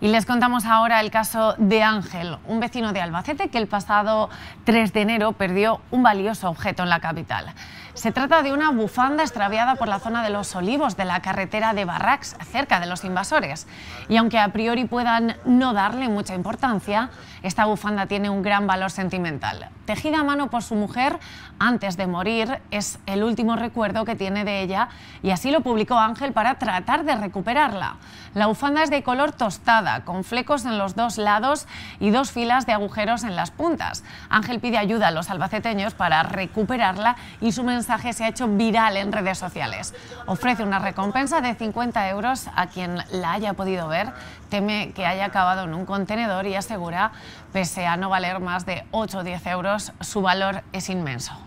Y les contamos ahora el caso de Ángel, un vecino de Albacete que el pasado 3 de enero perdió un valioso objeto en la capital. Se trata de una bufanda extraviada por la zona de los olivos de la carretera de Barrax, cerca de los invasores. Y aunque a priori puedan no darle mucha importancia, esta bufanda tiene un gran valor sentimental. Tejida a mano por su mujer antes de morir, es el último recuerdo que tiene de ella y así lo publicó Ángel para tratar de recuperarla. La bufanda es de color tostada con flecos en los dos lados y dos filas de agujeros en las puntas. Ángel pide ayuda a los albaceteños para recuperarla y su mensaje se ha hecho viral en redes sociales. Ofrece una recompensa de 50 euros a quien la haya podido ver, teme que haya acabado en un contenedor y asegura, pese a no valer más de 8 o 10 euros, su valor es inmenso.